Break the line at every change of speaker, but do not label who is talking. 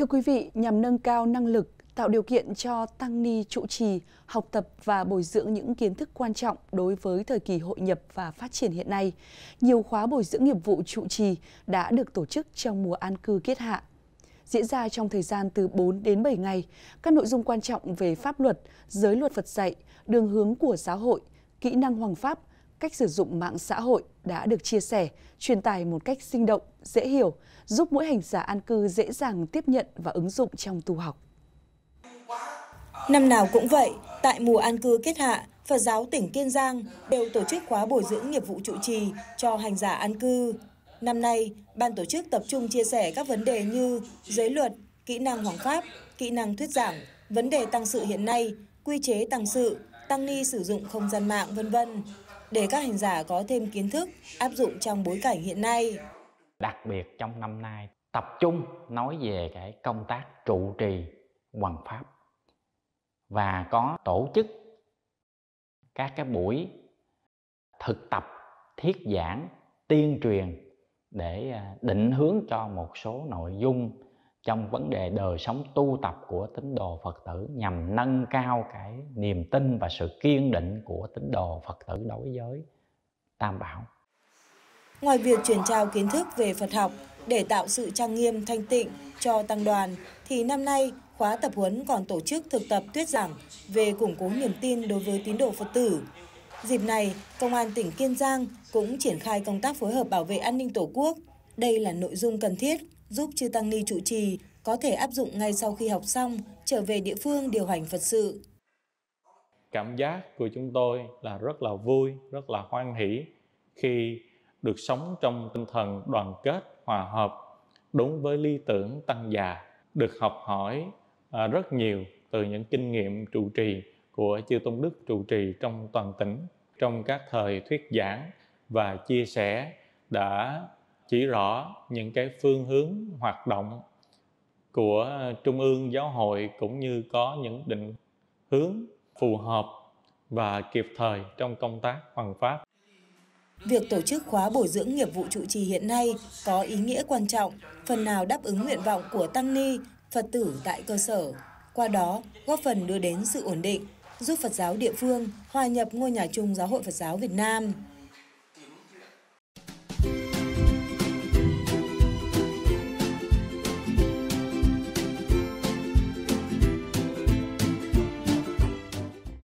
Thưa quý vị, nhằm nâng cao năng lực, tạo điều kiện cho tăng ni trụ trì học tập và bồi dưỡng những kiến thức quan trọng đối với thời kỳ hội nhập và phát triển hiện nay, nhiều khóa bồi dưỡng nghiệp vụ trụ trì đã được tổ chức trong mùa an cư kết hạ. Diễn ra trong thời gian từ 4 đến 7 ngày, các nội dung quan trọng về pháp luật, giới luật Phật dạy, đường hướng của giáo hội, kỹ năng hoàng pháp cách sử dụng mạng xã hội đã được chia sẻ, truyền tải một cách sinh động, dễ hiểu, giúp mỗi hành giả an cư dễ dàng tiếp
nhận và ứng dụng trong tu học. Năm nào cũng vậy, tại mùa an cư kết hạ, Phật giáo tỉnh Kiên Giang đều tổ chức khóa bồi dưỡng nghiệp vụ trụ trì cho hành giả an cư. Năm nay, ban tổ chức tập trung chia sẻ các vấn đề như giới luật, kỹ năng hoàng pháp, kỹ năng thuyết giảng, vấn đề tăng sự hiện nay, quy chế tăng sự, tăng ni sử dụng không gian mạng, vân vân để các hành giả có thêm kiến thức áp dụng trong bối cảnh hiện nay.
Đặc biệt trong năm nay, tập trung nói về cái công tác trụ trì hoàn pháp và có tổ chức các cái buổi thực tập thiết giảng tuyên truyền để à, định hướng cho một số nội dung trong vấn đề đời sống tu tập của tín đồ Phật tử nhằm nâng cao cái niềm tin và sự kiên định của tín đồ Phật tử đối với Tam Bảo.
Ngoài việc truyền trao kiến thức về Phật học để tạo sự trang nghiêm thanh tịnh cho tăng đoàn, thì năm nay khóa tập huấn còn tổ chức thực tập tuyết giảng về củng cố niềm tin đối với tín đồ Phật tử. Dịp này, Công an tỉnh Kiên Giang cũng triển khai công tác phối hợp bảo vệ an ninh Tổ quốc. Đây là nội dung cần thiết giúp chư Tăng Ni trụ trì có thể áp dụng ngay sau khi học xong, trở về địa phương điều hành Phật sự.
Cảm giác của chúng tôi là rất là vui, rất là hoan hỷ khi được sống trong tinh thần đoàn kết, hòa hợp, đúng với lý tưởng tăng già, được học hỏi à, rất nhiều từ những kinh nghiệm trụ trì của chư Tôn Đức trụ trì trong toàn tỉnh trong các thời thuyết giảng và chia sẻ đã chỉ rõ những cái phương hướng hoạt động của trung ương giáo hội cũng như có những định hướng phù hợp và kịp thời trong công tác hoàn pháp.
Việc tổ chức khóa bồi dưỡng nghiệp vụ trụ trì hiện nay có ý nghĩa quan trọng, phần nào đáp ứng nguyện vọng của tăng ni, Phật tử tại cơ sở, qua đó góp phần đưa đến sự ổn định, giúp Phật giáo địa phương hòa nhập ngôi nhà chung Giáo hội Phật giáo Việt Nam.